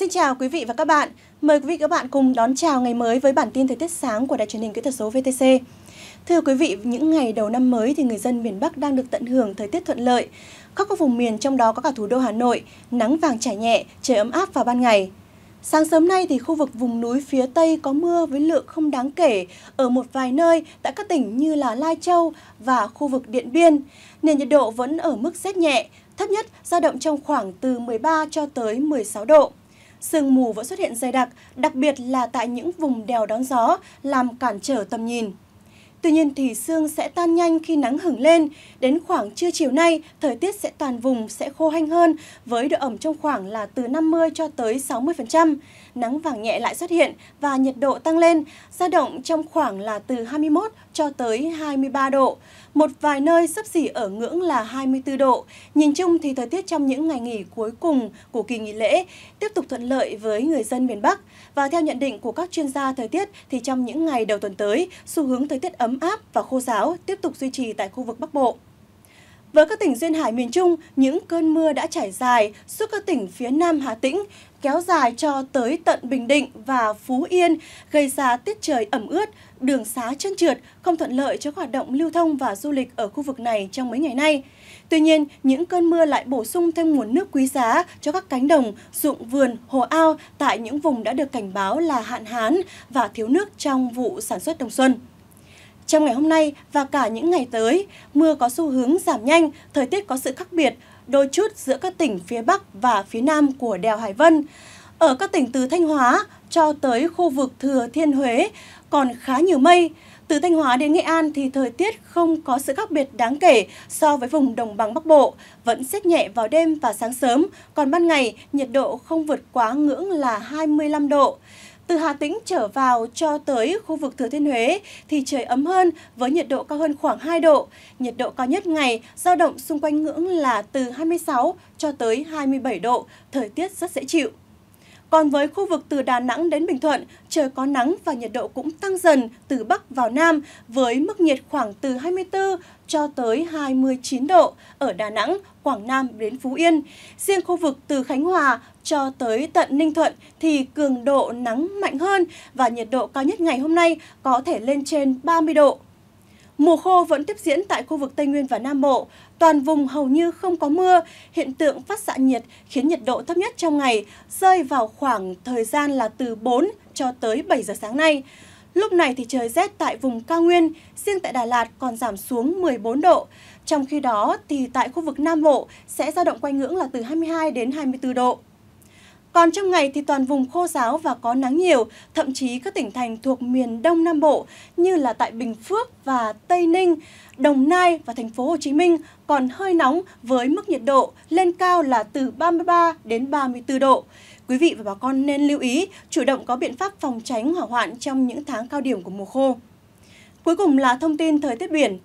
Xin chào quý vị và các bạn. Mời quý vị và các bạn cùng đón chào ngày mới với bản tin thời tiết sáng của Đài truyền hình kỹ thuật số VTC. Thưa quý vị, những ngày đầu năm mới thì người dân miền Bắc đang được tận hưởng thời tiết thuận lợi. Khắp các vùng miền trong đó có cả thủ đô Hà Nội, nắng vàng trải nhẹ, trời ấm áp vào ban ngày. Sáng sớm nay thì khu vực vùng núi phía Tây có mưa với lượng không đáng kể ở một vài nơi tại các tỉnh như là Lai Châu và khu vực Điện Biên. Nền nhiệt độ vẫn ở mức rét nhẹ, thấp nhất dao động trong khoảng từ 13 cho tới 16 độ sương mù vẫn xuất hiện dày đặc, đặc biệt là tại những vùng đèo đón gió, làm cản trở tầm nhìn. Tuy nhiên thì sương sẽ tan nhanh khi nắng hửng lên. Đến khoảng trưa chiều nay, thời tiết sẽ toàn vùng sẽ khô hanh hơn với độ ẩm trong khoảng là từ 50 cho tới 60%. Nắng vàng nhẹ lại xuất hiện và nhiệt độ tăng lên, dao động trong khoảng là từ 21 cho tới 23 độ. Một vài nơi sấp xỉ ở ngưỡng là 24 độ. Nhìn chung thì thời tiết trong những ngày nghỉ cuối cùng của kỳ nghỉ lễ tiếp tục thuận lợi với người dân miền Bắc. Và theo nhận định của các chuyên gia thời tiết thì trong những ngày đầu tuần tới, xu hướng thời tiết ấm ấm áp và khô giáo tiếp tục duy trì tại khu vực Bắc Bộ. Với các tỉnh duyên hải miền Trung, những cơn mưa đã trải dài suốt các tỉnh phía Nam Hà Tĩnh, kéo dài cho tới tận Bình Định và Phú Yên, gây ra tiết trời ẩm ướt, đường xá trơn trượt, không thuận lợi cho hoạt động lưu thông và du lịch ở khu vực này trong mấy ngày nay. Tuy nhiên, những cơn mưa lại bổ sung thêm nguồn nước quý giá cho các cánh đồng, ruộng vườn, hồ ao tại những vùng đã được cảnh báo là hạn hán và thiếu nước trong vụ sản xuất đông xuân. Trong ngày hôm nay và cả những ngày tới, mưa có xu hướng giảm nhanh, thời tiết có sự khác biệt, đôi chút giữa các tỉnh phía Bắc và phía Nam của đèo Hải Vân. Ở các tỉnh từ Thanh Hóa cho tới khu vực Thừa Thiên Huế còn khá nhiều mây. Từ Thanh Hóa đến Nghệ An thì thời tiết không có sự khác biệt đáng kể so với vùng đồng bằng Bắc Bộ, vẫn rét nhẹ vào đêm và sáng sớm, còn ban ngày nhiệt độ không vượt quá ngưỡng là 25 độ. Từ Hà Tĩnh trở vào cho tới khu vực Thừa Thiên Huế thì trời ấm hơn với nhiệt độ cao hơn khoảng 2 độ. Nhiệt độ cao nhất ngày dao động xung quanh ngưỡng là từ 26 cho tới 27 độ, thời tiết rất dễ chịu. Còn với khu vực từ Đà Nẵng đến Bình Thuận, trời có nắng và nhiệt độ cũng tăng dần từ Bắc vào Nam với mức nhiệt khoảng từ 24 cho tới 29 độ ở Đà Nẵng, Quảng Nam đến Phú Yên. Riêng khu vực từ Khánh Hòa cho tới tận Ninh Thuận thì cường độ nắng mạnh hơn và nhiệt độ cao nhất ngày hôm nay có thể lên trên 30 độ. Mùa khô vẫn tiếp diễn tại khu vực Tây Nguyên và Nam Bộ. Toàn vùng hầu như không có mưa, hiện tượng phát xạ nhiệt khiến nhiệt độ thấp nhất trong ngày rơi vào khoảng thời gian là từ 4 cho tới 7 giờ sáng nay. Lúc này thì trời rét tại vùng cao nguyên, riêng tại Đà Lạt còn giảm xuống 14 độ. Trong khi đó thì tại khu vực Nam Bộ sẽ dao động quanh ngưỡng là từ 22 đến 24 độ. Còn trong ngày thì toàn vùng khô giáo và có nắng nhiều, thậm chí các tỉnh thành thuộc miền Đông Nam Bộ như là tại Bình Phước và Tây Ninh, Đồng Nai và thành phố Hồ Chí Minh còn hơi nóng với mức nhiệt độ lên cao là từ 33 đến 34 độ. Quý vị và bà con nên lưu ý chủ động có biện pháp phòng tránh hỏa hoạn trong những tháng cao điểm của mùa khô. Cuối cùng là thông tin thời tiết biển.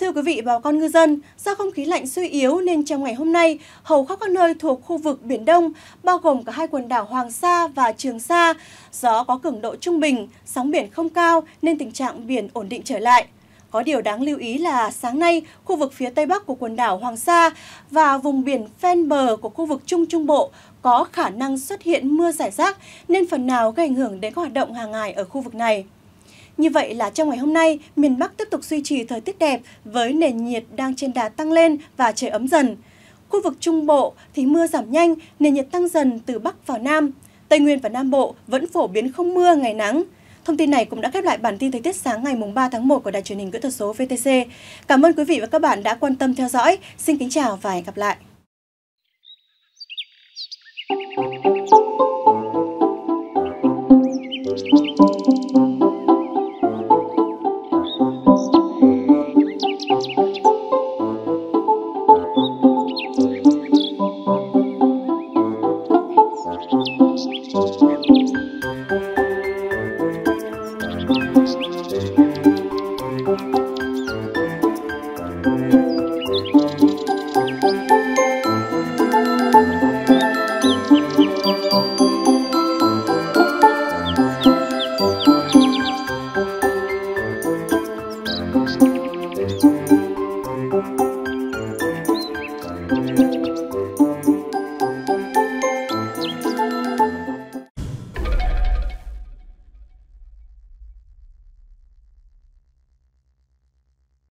Thưa quý vị và con ngư dân, do không khí lạnh suy yếu nên trong ngày hôm nay, hầu khắp các nơi thuộc khu vực Biển Đông, bao gồm cả hai quần đảo Hoàng Sa và Trường Sa, gió có cường độ trung bình, sóng biển không cao nên tình trạng biển ổn định trở lại. Có điều đáng lưu ý là sáng nay, khu vực phía tây bắc của quần đảo Hoàng Sa và vùng biển ven bờ của khu vực Trung Trung Bộ có khả năng xuất hiện mưa rải rác nên phần nào gây ảnh hưởng đến các hoạt động hàng ngày ở khu vực này. Như vậy là trong ngày hôm nay, miền Bắc tiếp tục duy trì thời tiết đẹp với nền nhiệt đang trên đà tăng lên và trời ấm dần. Khu vực Trung Bộ thì mưa giảm nhanh, nền nhiệt tăng dần từ Bắc vào Nam. Tây Nguyên và Nam Bộ vẫn phổ biến không mưa, ngày nắng. Thông tin này cũng đã khép lại bản tin thời tiết sáng ngày 3 tháng 1 của Đài truyền hình kỹ thuật số VTC. Cảm ơn quý vị và các bạn đã quan tâm theo dõi. Xin kính chào và hẹn gặp lại. Thank you. Thank you.